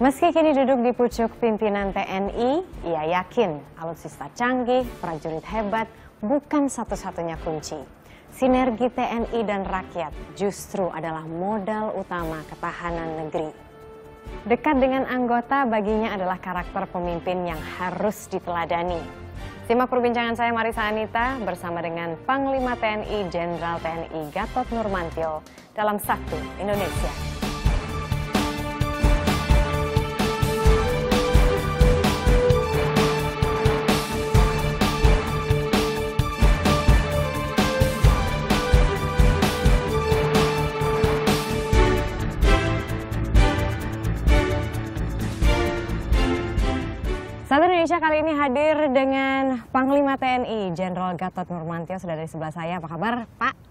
Meski kini duduk di pucuk pimpinan TNI, ia yakin alutsista canggih, prajurit hebat bukan satu-satunya kunci. Sinergi TNI dan rakyat justru adalah modal utama ketahanan negeri. Dekat dengan anggota baginya adalah karakter pemimpin yang harus diteladani. Simak perbincangan saya Marisa Anita bersama dengan Panglima TNI Jenderal TNI Gatot Nurmantio dalam Sabtu Indonesia. Saat Indonesia kali ini hadir dengan Panglima TNI Jenderal Gatot Nurmantio sudah dari sebelah saya. Apa kabar, Pak?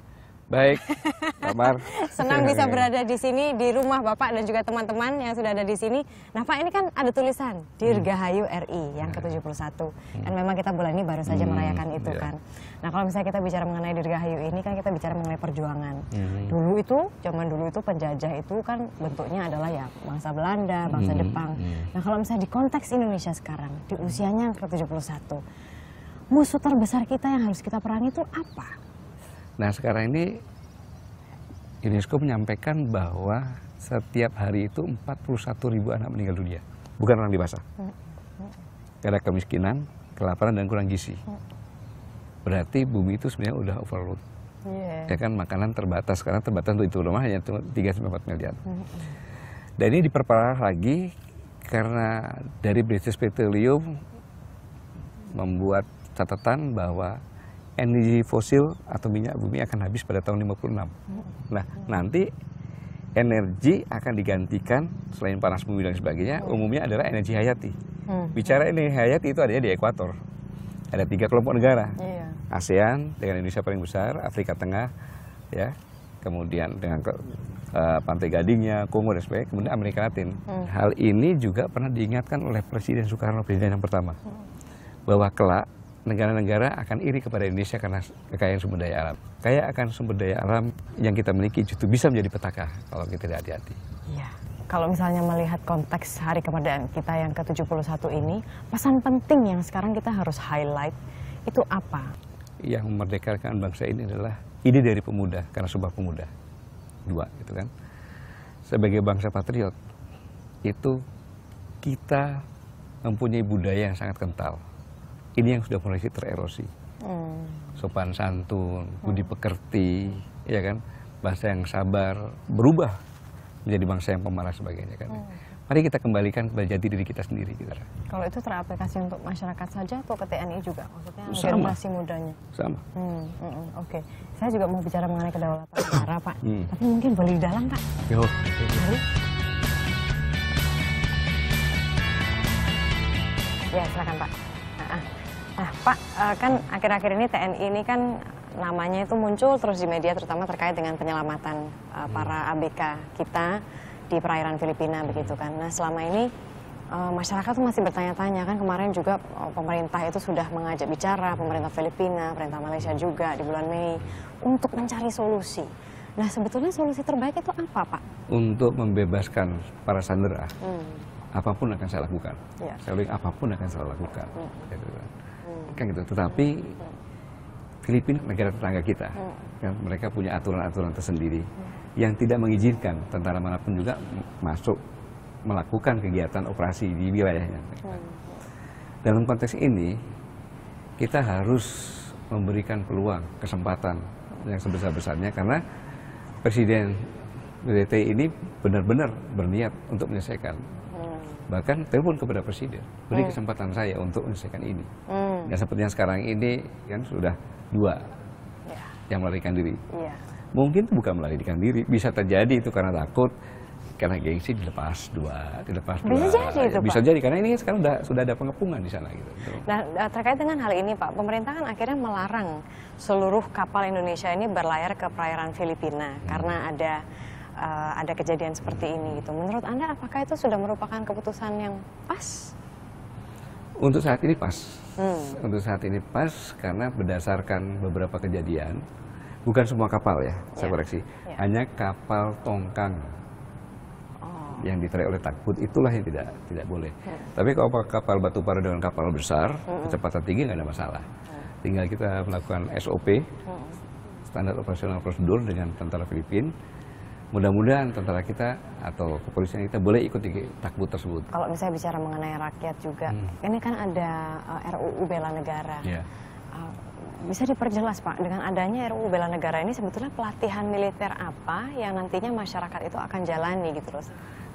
Baik, Amar Senang bisa berada di sini di rumah Bapak dan juga teman-teman yang sudah ada di sini. Nah, Pak, ini kan ada tulisan hmm. Dirgahayu RI yang iya. ke-71. Kan hmm. Dan memang kita bulan ini baru saja hmm, merayakan itu iya. kan. Nah, kalau misalnya kita bicara mengenai Dirgahayu ini kan kita bicara mengenai perjuangan. Dulu itu, zaman dulu itu penjajah itu kan bentuknya adalah ya bangsa Belanda, bangsa Jepang. Iya. Nah, kalau misalnya di konteks Indonesia sekarang di usianya yang ke-71, musuh terbesar kita yang harus kita perangi itu apa? Nah sekarang ini UNESCO menyampaikan bahwa setiap hari itu 41 ribu anak meninggal dunia. Bukan orang dewasa. Karena kemiskinan, kelaparan, dan kurang gizi. Berarti bumi itu sebenarnya udah overload. Yeah. Ya kan makanan terbatas karena terbatas untuk itu rumah hanya 3 sampai 4 miliar. Dan ini diperparah lagi karena dari British Petroleum membuat catatan bahwa energi fosil atau minyak bumi akan habis pada tahun 56. Hmm. Nah, nanti energi akan digantikan selain panas bumi dan sebagainya, hmm. umumnya adalah energi hayati. Hmm. Bicara energi hayati itu adanya di ekuator. Ada tiga kelompok negara. Iya. ASEAN dengan Indonesia paling besar, Afrika Tengah, ya, kemudian dengan ke, uh, Pantai Gadingnya, Kongo dan sebagainya, kemudian Amerika Latin. Hmm. Hal ini juga pernah diingatkan oleh Presiden Soekarno, Presiden yang pertama, hmm. bahwa kelak negara-negara akan iri kepada Indonesia karena kekayaan sumber daya alam. Kaya akan sumber daya alam yang kita miliki justru bisa menjadi petaka kalau kita tidak hati-hati. Iya. Kalau misalnya melihat konteks hari kemerdekaan kita yang ke-71 ini, pesan penting yang sekarang kita harus highlight itu apa? Yang memerdekakan bangsa ini adalah ide dari pemuda, karena sebuah pemuda. Dua, gitu kan. Sebagai bangsa patriot, itu kita mempunyai budaya yang sangat kental ini yang sudah mulai tererosi. Hmm. Sopan santun, budi oh. pekerti, ya kan, bahasa yang sabar, berubah menjadi bangsa yang pemarah sebagainya kan. Hmm. Mari kita kembalikan kepada jati diri kita sendiri kita. Kalau itu teraplikasi untuk masyarakat saja atau ke TNI juga maksudnya generasi mudanya. Sama. Hmm, mm, Oke, okay. saya juga mau bicara mengenai kedaulatan negara Pak. Hmm. Tapi mungkin boleh di dalam Pak. Yo. Mari. Ya silakan Pak. Pak, eh, kan akhir-akhir ini TNI ini kan namanya itu muncul terus di media terutama terkait dengan penyelamatan eh, hmm. para ABK kita di perairan Filipina begitu kan. Nah selama ini eh, masyarakat tuh masih bertanya-tanya kan kemarin juga pemerintah itu sudah mengajak bicara pemerintah Filipina, pemerintah Malaysia juga di bulan Mei untuk mencari solusi. Nah sebetulnya solusi terbaik itu apa Pak? Untuk membebaskan para sandera, hmm. apapun akan saya lakukan. Ya. Saya apapun akan saya lakukan. Hmm. Gitu kan kan gitu. Tetapi Filipina negara tetangga kita, hmm. kan mereka punya aturan-aturan tersendiri yang tidak mengizinkan tentara manapun juga masuk melakukan kegiatan operasi di wilayahnya. Hmm. Dalam konteks ini kita harus memberikan peluang, kesempatan yang sebesar-besarnya karena Presiden DDT ini benar-benar berniat untuk menyelesaikan. Hmm. Bahkan telepon kepada Presiden, beri hmm. kesempatan saya untuk menyelesaikan ini. Hmm. Hmm. Ya seperti yang sekarang ini kan sudah dua yeah. yang melarikan diri. Yeah. Mungkin itu bukan melarikan diri, bisa terjadi itu karena takut, karena gengsi dilepas dua, dilepas dua. Bisa jadi itu, Bisa jadi karena ini sekarang sudah sudah ada pengepungan di sana gitu. Nah, eh, terkait dengan hal ini Pak, pemerintah kan akhirnya melarang seluruh kapal Indonesia ini berlayar ke perairan Filipina hmm. karena ada uh, ada kejadian seperti ini gitu. Menurut Anda apakah itu sudah merupakan keputusan yang pas? Untuk saat ini pas hmm. untuk saat ini pas karena berdasarkan beberapa kejadian bukan semua kapal ya saya yeah. koreksi yeah. hanya kapal tongkang oh. yang diterai oleh takut itulah yang tidak tidak boleh. Hmm. Tapi kalau kapal batu para dengan kapal besar hmm. kecepatan tinggi nggak ada masalah. Hmm. Tinggal kita melakukan SOP hmm. standar operasional prosedur dengan tentara Filipina mudah-mudahan tentara kita atau kepolisian kita boleh ikut di takbut tersebut. Kalau misalnya bicara mengenai rakyat juga, hmm. ini kan ada uh, eh, RUU bela negara. Yeah. Iya. Uh, bisa diperjelas Pak, dengan adanya RUU bela negara ini sebetulnya pelatihan militer apa yang nantinya masyarakat itu akan jalani gitu loh?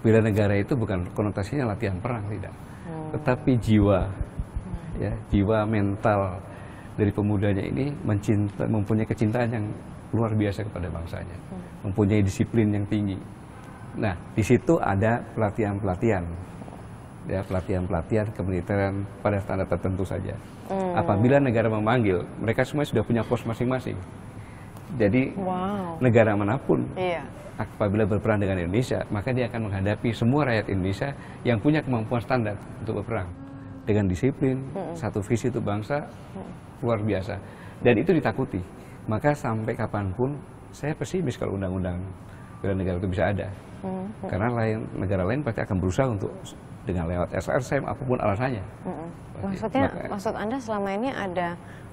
Bela negara itu bukan konotasinya latihan perang tidak, hmm. tetapi jiwa, hmm. ya jiwa mental dari pemudanya ini mencinta, mempunyai kecintaan yang luar biasa kepada bangsanya, hmm. mempunyai disiplin yang tinggi. Nah, di situ ada pelatihan-pelatihan, ya pelatihan-pelatihan kemiliteran pada standar tertentu saja. Hmm. Apabila negara memanggil, mereka semua sudah punya pos masing-masing. Jadi wow. negara manapun, yeah. apabila berperang dengan Indonesia, maka dia akan menghadapi semua rakyat Indonesia yang punya kemampuan standar untuk berperang dengan disiplin, -hmm. satu visi untuk bangsa, hmm. luar biasa. Dan itu ditakuti maka sampai kapanpun saya pesimis kalau undang-undang bela negara itu bisa ada. Hmm. Karena lain negara lain pasti akan berusaha untuk dengan lewat SRSM apapun alasannya. Hmm. Maksudnya, Maka, maksud Anda selama ini ada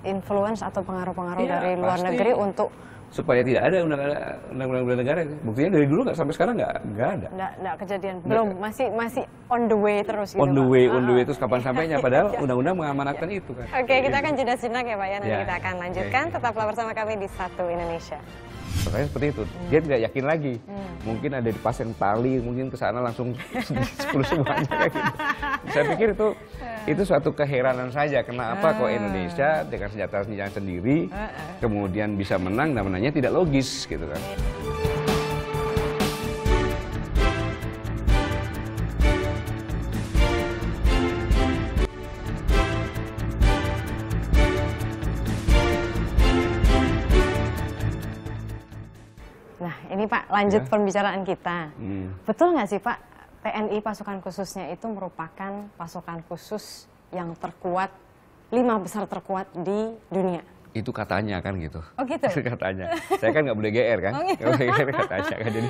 influence atau pengaruh-pengaruh iya, dari luar pasti. negeri untuk supaya tidak ada undang-undang bela negara itu. Buktinya dari dulu nggak sampai sekarang nggak nggak ada. Nggak, nggak kejadian belum masih masih on the way terus. Gitu, on the way, pak. on the way terus kapan sampainya? Padahal undang-undang mengamanatkan itu kan. Oke, okay, kita akan jeda sejenak ya pak ya. Nanti ya. kita akan lanjutkan. Okay. Tetaplah bersama kami di Satu Indonesia. Makanya seperti itu, dia tidak yakin lagi. Hmm. Mungkin ada di pasien tali, mungkin ke sana langsung sepuluh semuanya gitu. Saya pikir itu itu ah. suatu keheranan saja kenapa kok ah. Indonesia dengan senjata-senjata sendiri ah, kemudian bisa menang dan menangnya tidak logis gitu kan. Nah, ini Pak, lanjut ya. pembicaraan kita. Hmm. Betul nggak sih Pak, TNI pasukan khususnya itu merupakan pasukan khusus yang terkuat, lima besar terkuat di dunia. Itu katanya kan gitu. Oh gitu? katanya. Saya kan nggak boleh GR kan. Oh gitu? boleh GR katanya kan. Jadi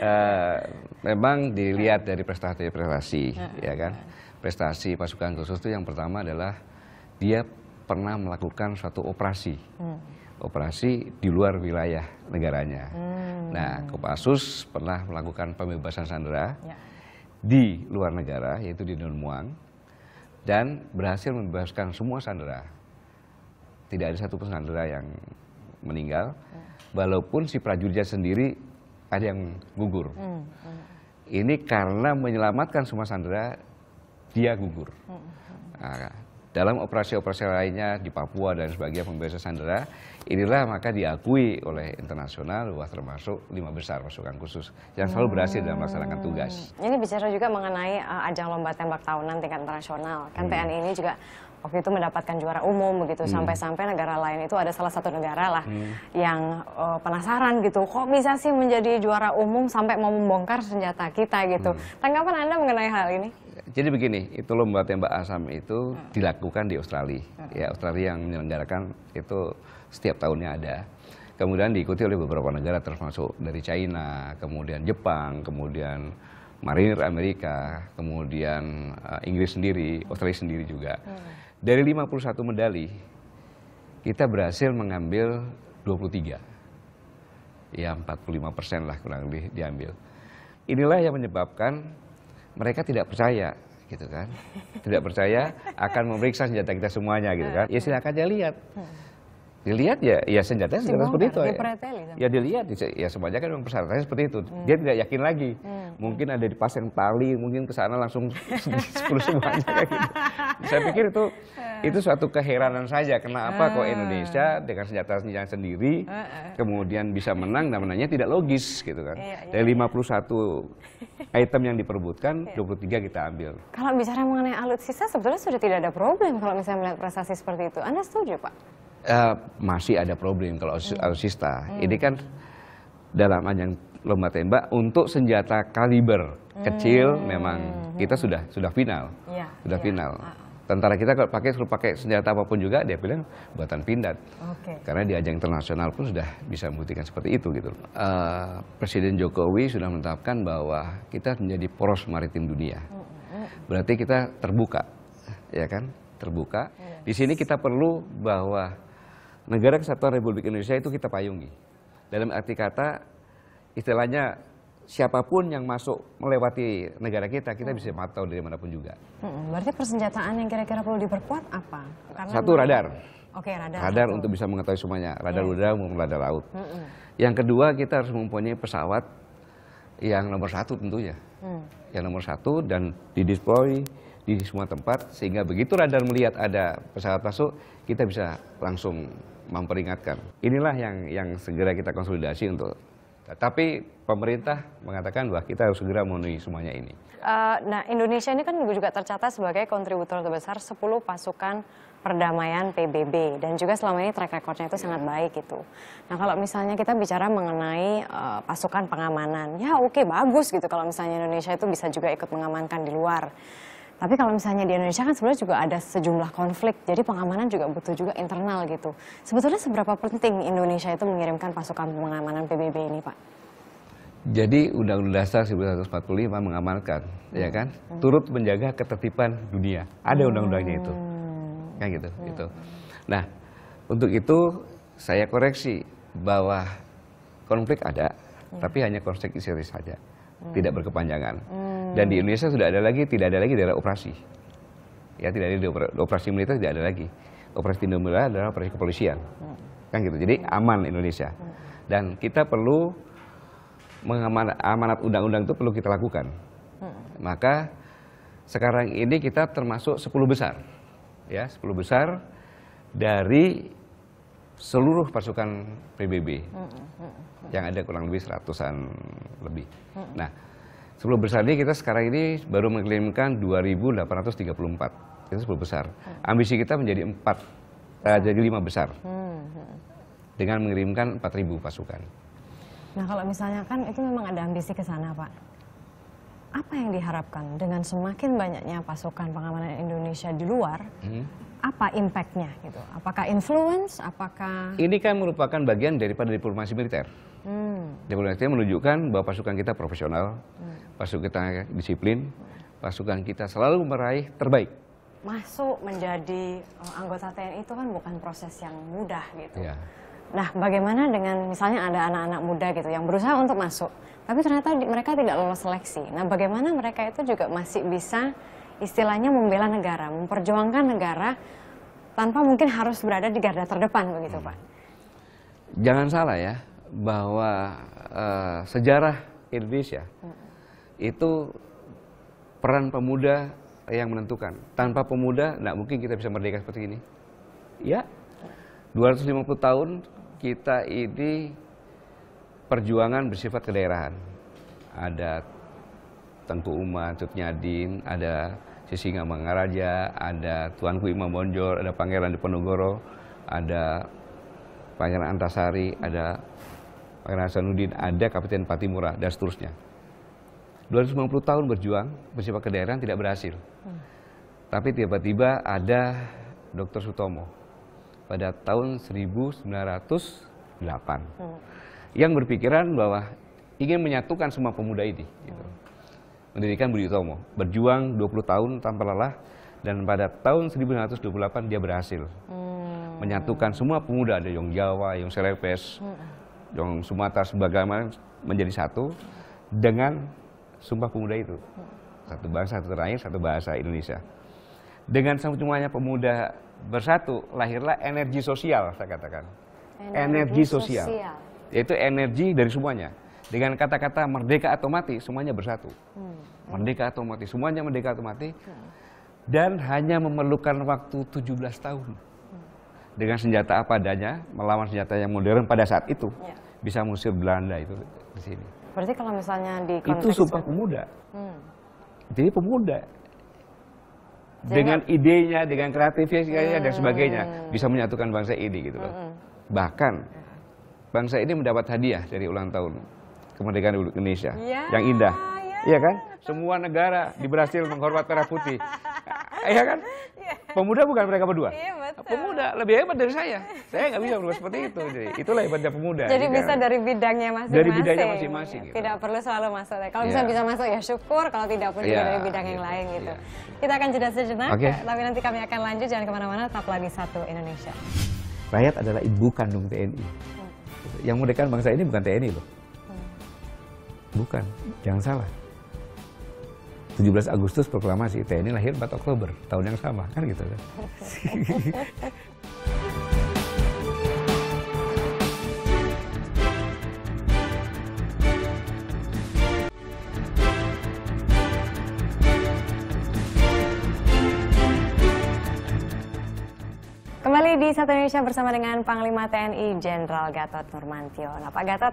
uh, memang dilihat iya. dari prestasi-prestasi ya kan. Prestasi pasukan khusus itu yang pertama adalah dia pernah melakukan suatu operasi. Hmm. Operasi di luar wilayah negaranya. Hmm. Nah, Kopassus pernah melakukan pembebasan sandera. Ya di luar negara, yaitu di Don Muang, dan berhasil membebaskan semua sandera. Tidak ada satu pun sandera yang meninggal, ya. walaupun si prajuritnya sendiri ada yang gugur. Hmm, hmm. Ini karena menyelamatkan semua sandera, dia gugur. Hmm. hmm. Nah, dalam operasi-operasi lainnya di Papua dan sebagian pembebasan sandera. Inilah maka diakui oleh internasional bahwa termasuk lima besar pasukan khusus yang selalu berhasil dalam melaksanakan hmm. tugas. Ini bicara juga mengenai uh, ajang lomba tembak tahunan tingkat internasional. Kan hmm. TNI ini juga waktu itu mendapatkan juara umum begitu hmm. sampai-sampai hmm. negara lain itu ada salah satu negara lah hmm. yang uh, penasaran gitu kok bisa sih menjadi juara umum sampai mau membongkar senjata kita gitu hmm. tanggapan anda mengenai hal ini jadi begini itu lomba tembak asam itu hmm. dilakukan di Australia hmm. ya Australia yang menyelenggarakan itu setiap tahunnya ada kemudian diikuti oleh beberapa negara termasuk dari China kemudian Jepang kemudian marinir Amerika kemudian uh, Inggris sendiri Australia sendiri juga hmm dari 51 medali, kita berhasil mengambil 23. Ya 45 persen lah kurang lebih diambil. Inilah yang menyebabkan mereka tidak percaya gitu kan. Tidak percaya akan memeriksa senjata kita semuanya gitu kan. Ya silakan aja lihat. Dilihat ya, ya senjatanya senjata seperti itu. Ya, ya dilihat, ya semuanya kan persyaratannya seperti itu. Hmm. Dia tidak yakin lagi. Hmm mungkin ada di pasien tali mungkin ke sana langsung sepuluh semuanya kayak gitu saya pikir itu itu suatu keheranan saja kenapa kok Indonesia ah. dengan senjata senjata sendiri kemudian bisa menang namanya tidak logis gitu kan iya, iya. dari 51 item yang diperbutkan 23 iya. kita ambil kalau bicara mengenai alutsista sebetulnya sudah tidak ada problem kalau misalnya melihat prestasi seperti itu anda setuju pak uh, masih ada problem kalau alutsista hmm. ini kan dalam ajang lomba tembak untuk senjata kaliber hmm. kecil memang kita sudah sudah final. Ya, sudah ya. final. Ah, ah. Tentara kita kalau pakai suruh pakai senjata apapun juga dia bilang buatan pindad. Okay. Karena di ajang internasional pun sudah bisa membuktikan seperti itu gitu. Uh, Presiden Jokowi sudah menetapkan bahwa kita menjadi poros maritim dunia. Mm, mm, mm. Berarti kita terbuka. Ya kan? Terbuka. Di sini kita perlu bahwa negara kesatuan Republik Indonesia itu kita payungi. Dalam arti kata istilahnya siapapun yang masuk melewati negara kita, kita hmm. bisa matau dari manapun juga. Hmm, berarti persenjataan yang kira-kira perlu diperkuat apa? Karena Satu radar. Oke okay, radar. Radar Satu. untuk bisa mengetahui semuanya, radar yeah. udara maupun radar laut. Yang kedua kita harus mempunyai pesawat yang nomor satu tentunya, hmm. yang nomor satu dan dideploy di semua tempat sehingga begitu radar melihat ada pesawat masuk, kita bisa langsung memperingatkan. Inilah yang yang segera kita konsolidasi untuk tapi pemerintah mengatakan bahwa kita harus segera memenuhi semuanya ini. Uh, nah, Indonesia ini kan juga tercatat sebagai kontributor terbesar 10 pasukan perdamaian PBB dan juga selama ini track recordnya itu sangat baik gitu. Nah kalau misalnya kita bicara mengenai uh, pasukan pengamanan, ya oke okay, bagus gitu kalau misalnya Indonesia itu bisa juga ikut mengamankan di luar. Tapi kalau misalnya di Indonesia kan sebenarnya juga ada sejumlah konflik, jadi pengamanan juga butuh juga internal gitu. Sebetulnya seberapa penting Indonesia itu mengirimkan pasukan pengamanan PBB ini, Pak? Jadi Undang-Undang Dasar 1945 mengamankan, hmm. ya kan, hmm. turut menjaga ketertiban dunia. Ada hmm. undang-undangnya itu, hmm. kan gitu, hmm. gitu. Nah, untuk itu saya koreksi bahwa konflik ada, hmm. tapi hanya konflik istri saja, hmm. tidak berkepanjangan. Hmm dan di Indonesia sudah ada lagi, tidak ada lagi daerah operasi. Ya, tidak ada operasi, operasi militer tidak ada lagi. Operasi tinombala adalah operasi kepolisian. Hmm. Kan gitu. Jadi aman Indonesia. Hmm. Dan kita perlu amanat undang-undang itu perlu kita lakukan. Hmm. Maka sekarang ini kita termasuk 10 besar. Ya, 10 besar dari seluruh pasukan PBB yang ada kurang lebih seratusan lebih. Nah, Sebelum besar ini kita sekarang ini baru mengklaimkan 2.834. Itu sepuluh besar. Hmm. Ambisi kita menjadi empat, uh, jadi lima besar. Hmm, hmm. Dengan mengirimkan 4.000 pasukan. Nah kalau misalnya kan itu memang ada ambisi ke sana Pak. Apa yang diharapkan dengan semakin banyaknya pasukan pengamanan Indonesia di luar, hmm apa impactnya gitu? Apakah influence? Apakah ini kan merupakan bagian daripada diplomasi militer. Hmm. Diplomasi militer menunjukkan bahwa pasukan kita profesional, hmm. pasukan kita disiplin, pasukan kita selalu meraih terbaik. Masuk menjadi eh, anggota TNI itu kan bukan proses yang mudah gitu. Ya. Nah, bagaimana dengan misalnya ada anak-anak muda gitu yang berusaha untuk masuk, tapi ternyata mereka tidak lolos seleksi. Nah, bagaimana mereka itu juga masih bisa istilahnya membela negara, memperjuangkan negara tanpa mungkin harus berada di garda terdepan begitu hmm. Pak. Jangan salah ya bahwa uh, sejarah Indonesia hmm. itu peran pemuda yang menentukan. Tanpa pemuda tidak mungkin kita bisa merdeka seperti ini. Ya, 250 tahun kita ini perjuangan bersifat kedaerahan. Ada Tengku Uma, Tut Nyadin, ada Sisinga Mangaraja, ada Tuanku Imam Bonjol, ada Pangeran Diponegoro, ada Pangeran Antasari, ada Pangeran Hasanuddin, ada Kapten Patimura, dan seterusnya. 250 tahun berjuang, bersifat daerah tidak berhasil. Hmm. Tapi tiba-tiba ada Dr. Sutomo pada tahun 1908 hmm. yang berpikiran bahwa ingin menyatukan semua pemuda ini. Gitu mendirikan Budi Utomo. Berjuang 20 tahun tanpa lelah dan pada tahun 1928 dia berhasil hmm. menyatukan semua pemuda ada yang Jawa, yang Selepes, hmm. yang Sumatera sebagaimana menjadi satu dengan Sumpah Pemuda itu. Hmm. Satu bangsa, satu terakhir, satu bahasa Indonesia. Dengan semuanya pemuda bersatu, lahirlah energi sosial, saya katakan. Energi, energi sosial. sosial. Yaitu energi dari semuanya dengan kata-kata merdeka atau mati, semuanya bersatu. Hmm. Merdeka atau mati, semuanya merdeka atau mati. Hmm. Dan hanya memerlukan waktu 17 tahun. Hmm. Dengan senjata apa adanya, melawan senjata yang modern pada saat itu. Ya. Bisa musir Belanda itu di sini. Berarti kalau misalnya di Itu sumpah pemuda. Hmm. Jadi pemuda. dengan idenya, dengan kreativitasnya hmm. dan sebagainya. Hmm. Bisa menyatukan bangsa ini gitu loh. Hmm. Bahkan ya. bangsa ini mendapat hadiah dari ulang tahun kemerdekaan Republik Indonesia ya, yang indah. Ya. Iya kan? Semua negara berhasil Brasil menghormat merah putih. Iya kan? Ya. Pemuda bukan mereka berdua. Iya, betul. Pemuda lebih hebat dari saya. Saya nggak bisa berbuat seperti itu. Jadi itulah hebatnya pemuda. Jadi bisa bisa kan? dari bidangnya masing-masing. Dari bidangnya masing-masing. Gitu. Tidak perlu selalu masuk. Kalau bisa iya. bisa masuk ya syukur. Kalau tidak pun juga iya, dari bidang yang iya, lain gitu. Kita akan jeda sejenak. Okay. Tapi nanti kami akan lanjut. Jangan kemana-mana. Tetaplah di Satu Indonesia. Rakyat adalah ibu kandung TNI. Hmm. Yang merdekakan bangsa ini bukan TNI loh Bukan, jangan salah. 17 Agustus proklamasi TNI lahir 4 Oktober tahun yang sama kan gitu kan. Satu Indonesia bersama dengan Panglima TNI Jenderal Gatot Nurmantio. Nah, Pak Gatot,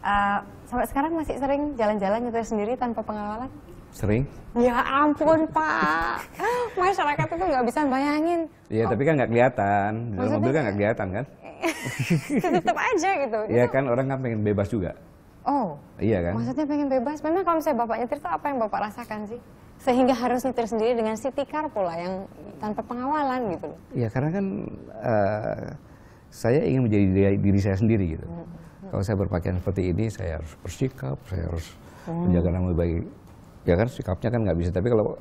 uh, sampai sekarang masih sering jalan-jalan nyetir gitu sendiri tanpa pengawalan? Sering. Ya ampun Pak, masyarakat itu nggak bisa bayangin. Iya, oh. tapi kan nggak kelihatan. Di dalam mobil kan nggak kelihatan kan? Tetap aja gitu. Iya gitu. kan orang kan pengen bebas juga. Oh. Iya kan? Maksudnya pengen bebas. Memang kalau misalnya bapak nyetir itu apa yang bapak rasakan sih? sehingga harus nyetir sendiri dengan city car pula yang tanpa pengawalan gitu loh. Iya karena kan uh, saya ingin menjadi diri, diri saya sendiri gitu. Mm -hmm. Kalau saya berpakaian seperti ini saya harus bersikap, saya harus mm. menjaga nama baik. Ya kan sikapnya kan nggak bisa tapi kalau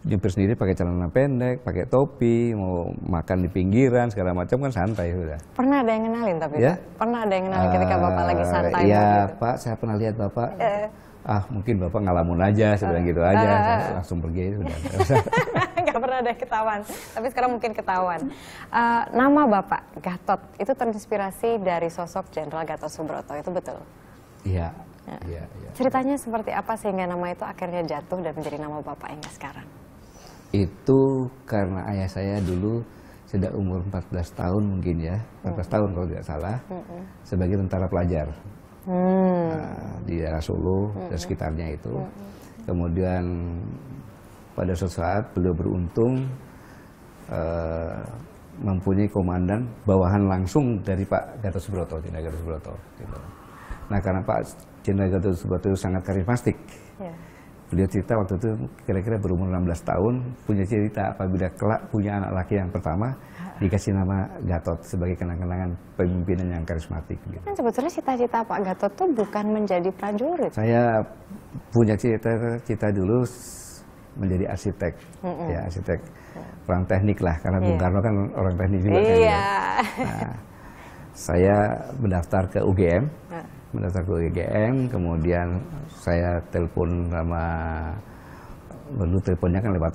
nyetir sendiri pakai celana pendek, pakai topi, mau makan di pinggiran segala macam kan santai sudah. Pernah ada yang kenalin tapi ya? Pernah ada yang kenalin ketika Bapak lagi eh, santai Iya, gitu. Pak, saya pernah lihat Bapak. Uh ah mungkin bapak ngalamun aja sebenarnya gitu aja uh, langsung pergi sudah nggak pernah ada ketahuan tapi sekarang mungkin ketahuan uh, nama bapak Gatot itu terinspirasi dari sosok Jenderal Gatot Subroto itu betul iya ya. iya ya. ceritanya seperti apa sehingga nama itu akhirnya jatuh dan menjadi nama bapak hingga sekarang itu karena ayah saya dulu sudah umur 14 tahun mungkin ya 14 hmm. tahun kalau tidak salah hmm. sebagai tentara pelajar hmm. uh, di daerah Solo hmm. dan sekitarnya itu. Hmm. Kemudian pada suatu saat beliau beruntung uh, mempunyai komandan bawahan langsung dari Pak Gatot Subroto, Jenderal Gatot Subroto. Gitu. Nah karena Pak Jenderal Gatot Subroto sangat karismatik. Yeah Beliau cerita waktu itu kira-kira berumur 16 tahun punya cerita apabila kelak punya anak laki yang pertama ah. dikasih nama Gatot sebagai kenang-kenangan pemimpinan yang karismatik. Gitu. Kan sebetulnya cita-cita Pak Gatot tuh bukan menjadi prajurit. Saya punya cita-cita dulu menjadi arsitek, mm -mm. ya arsitek ya. orang teknik lah karena yeah. Bung iya. Karno kan orang teknik juga. Kan, iya. Yeah. Nah, saya mendaftar ke UGM. Ah mendaftar ke UGM kemudian saya telepon sama dulu teleponnya kan lewat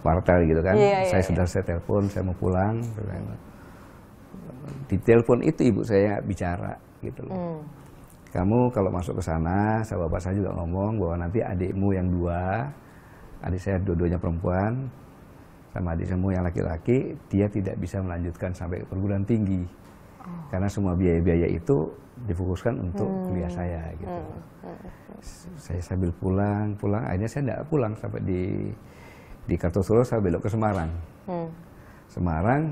partai gitu kan yeah, iya, saya yeah. sudah saya telepon saya mau pulang gitu kan. di telepon itu ibu saya bicara gitu loh mm. kamu kalau masuk ke sana saya bapak saya juga ngomong bahwa nanti adikmu yang dua adik saya dua-duanya perempuan sama adik semua yang laki-laki dia tidak bisa melanjutkan sampai perguruan tinggi karena semua biaya-biaya itu difokuskan untuk hmm. kuliah saya gitu. Hmm. hmm, hmm, hmm. Saya sambil pulang, pulang akhirnya saya tidak pulang sampai di di Kartosuro saya belok ke Semarang. Hmm. Semarang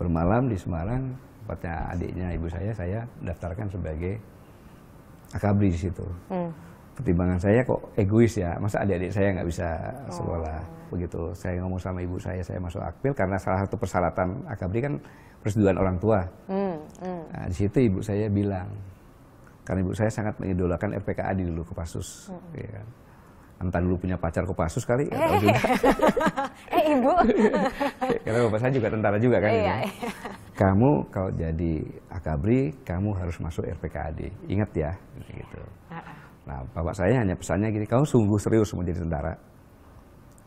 bermalam di Semarang tempatnya adiknya ibu saya saya daftarkan sebagai akabri di situ. Hmm. Pertimbangan saya kok egois ya, masa adik-adik saya nggak bisa oh. sekolah. Oh. Begitu saya ngomong sama ibu saya, saya masuk akpil karena salah satu persyaratan akabri kan persetujuan orang tua. Hmm, hmm. Nah, di situ ibu saya bilang, karena ibu saya sangat mengidolakan RPKA di dulu Kopassus. Hmm. Ya kan? Entah dulu punya pacar Kopassus kali, eh, atau juga. eh ibu. karena bapak saya juga tentara juga kan. Eh, iya, ya. Kamu kalau jadi akabri, kamu harus masuk RPKAD. Ingat ya, gitu. Nah, bapak saya hanya pesannya gini, kamu sungguh serius mau jadi tentara.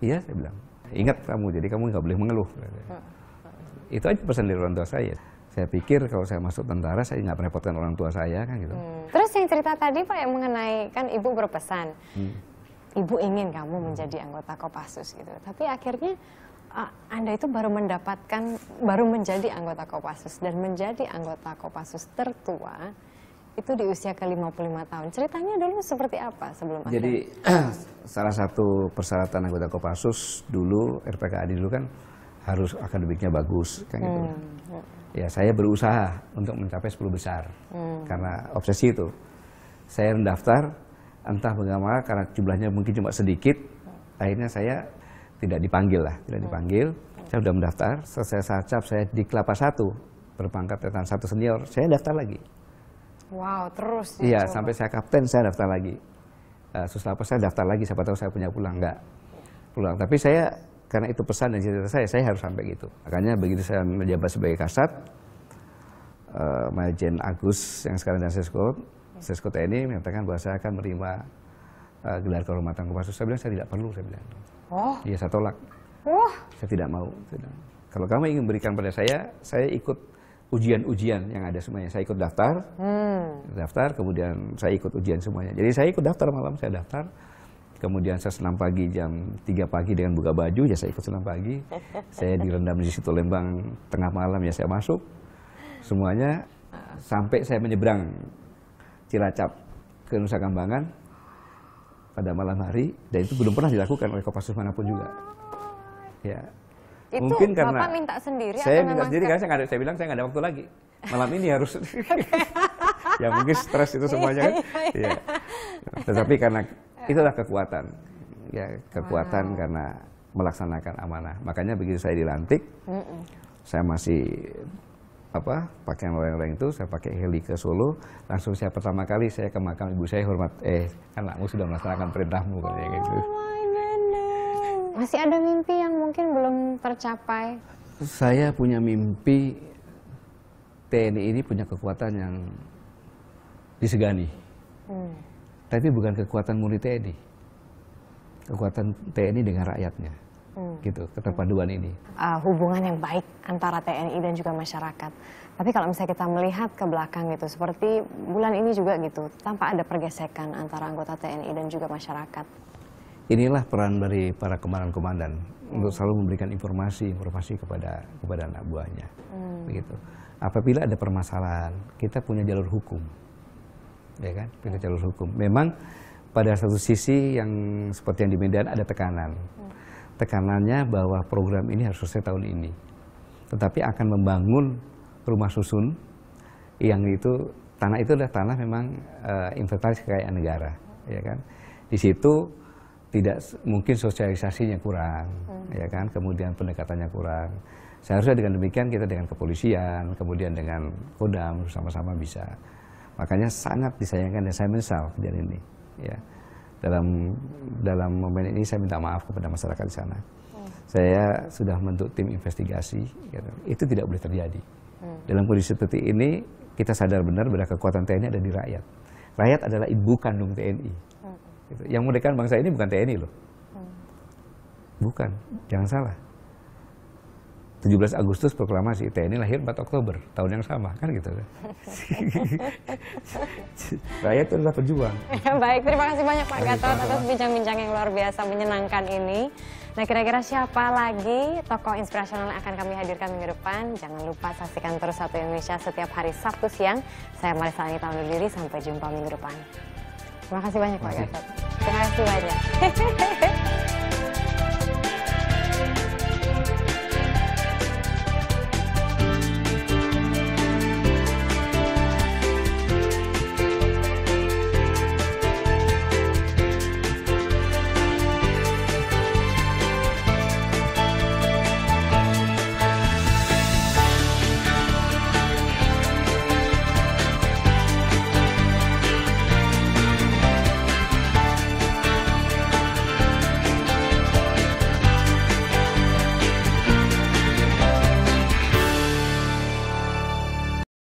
Iya, saya bilang. Ingat kamu, jadi kamu nggak boleh mengeluh. Hmm. Itu aja pesan dari orang tua saya. Saya pikir kalau saya masuk tentara, saya nggak merepotkan orang tua saya kan gitu. Hmm. Terus yang cerita tadi Pak yang mengenai kan ibu berpesan, hmm. ibu ingin kamu menjadi anggota Kopassus gitu. Tapi akhirnya anda itu baru mendapatkan, baru menjadi anggota Kopassus dan menjadi anggota Kopassus tertua itu di usia ke-55 tahun. Ceritanya dulu seperti apa sebelum Jadi, Anda? Jadi salah satu persyaratan anggota Kopassus dulu RPKAD dulu kan harus akademiknya bagus kan gitu. Hmm, ya. ya saya berusaha untuk mencapai 10 besar hmm. karena obsesi itu. Saya mendaftar entah bagaimana karena jumlahnya mungkin cuma sedikit, akhirnya saya tidak dipanggil lah, tidak hmm. dipanggil. Hmm. Saya sudah mendaftar, selesai cap saya di Kelapa Satu berpangkat Letnan satu senior, saya daftar lagi. Wow, terus. Ya, iya, ya, sampai saya kapten saya daftar lagi. Uh, apa saya daftar lagi, siapa tahu saya punya pulang enggak pulang. Tapi saya karena itu pesan dan cita-cita saya, saya harus sampai gitu. Makanya begitu saya menjabat sebagai kasat, uh, Majen Agus yang sekarang dan Sesko, Sesko TNI menyatakan bahwa saya akan menerima uh, gelar kehormatan Kopassus. Saya bilang saya tidak perlu, saya bilang. Oh. Iya, saya tolak. Oh. Saya tidak mau. Tidak. Kalau kamu ingin berikan pada saya, saya ikut ujian-ujian yang ada semuanya. Saya ikut daftar, hmm. daftar, kemudian saya ikut ujian semuanya. Jadi saya ikut daftar malam, saya daftar Kemudian saya senam pagi jam 3 pagi dengan buka baju, ya saya ikut senam pagi. Saya direndam di situ Lembang tengah malam, ya saya masuk. Semuanya sampai saya menyeberang Cilacap ke Nusa Kambangan pada malam hari dan itu belum pernah dilakukan oleh Kopassus manapun juga. Ya. Itu Mungkin karena minta sendiri saya minta sendiri karena saya, ada, saya bilang saya nggak ada waktu lagi. Malam ini harus ya mungkin stres itu semuanya kan. Iya. iya. iya. Tetapi karena itulah kekuatan. Ya, kekuatan wow. karena melaksanakan amanah. Makanya begitu saya dilantik, mm -mm. saya masih apa yang loreng-loreng itu saya pakai heli ke Solo langsung saya pertama kali saya ke makam ibu saya hormat eh anakmu sudah melaksanakan perintahmu oh, kayak gitu oh masih ada mimpi yang mungkin belum tercapai saya punya mimpi TNI ini punya kekuatan yang disegani hmm. Tapi bukan kekuatan murni TNI. Kekuatan TNI dengan rakyatnya. Hmm. Gitu, keterpaduan hmm. ini. Uh, hubungan yang baik antara TNI dan juga masyarakat. Tapi kalau misalnya kita melihat ke belakang gitu, seperti bulan ini juga gitu, tanpa ada pergesekan antara anggota TNI dan juga masyarakat. Inilah peran dari para komandan-komandan hmm. untuk selalu memberikan informasi-informasi kepada kepada anak buahnya. Hmm. Begitu. Apabila ada permasalahan, kita punya jalur hukum ya kan pindah jalur hukum memang pada satu sisi yang seperti yang di Medan ada tekanan hmm. tekanannya bahwa program ini harus selesai tahun ini tetapi akan membangun rumah susun yang itu tanah itu adalah tanah memang uh, inventaris kekayaan negara ya kan di situ tidak mungkin sosialisasinya kurang hmm. ya kan kemudian pendekatannya kurang seharusnya dengan demikian kita dengan kepolisian kemudian dengan kodam sama-sama bisa Makanya sangat disayangkan dan saya menyesal kejadian ini. Ya. Dalam dalam momen ini saya minta maaf kepada masyarakat di sana. Hmm. Saya sudah membentuk tim investigasi. Gitu. Itu tidak boleh terjadi. Hmm. Dalam kondisi seperti ini kita sadar benar bahwa kekuatan TNI ada di rakyat. Rakyat adalah ibu kandung TNI. Hmm. Gitu. Yang merdekakan bangsa ini bukan TNI loh. Hmm. Bukan, jangan salah. 17 Agustus proklamasi TNI lahir 4 Oktober tahun yang sama kan gitu kan rakyat itu adalah pejuang ya, baik terima kasih banyak Pak Gatot atas bincang-bincang yang luar biasa menyenangkan ini nah kira-kira siapa lagi tokoh inspirasional yang akan kami hadirkan minggu depan jangan lupa saksikan terus satu Indonesia setiap hari Sabtu siang saya Marisa Anita undur diri sampai jumpa minggu depan terima kasih banyak Pak Gatot terima kasih banyak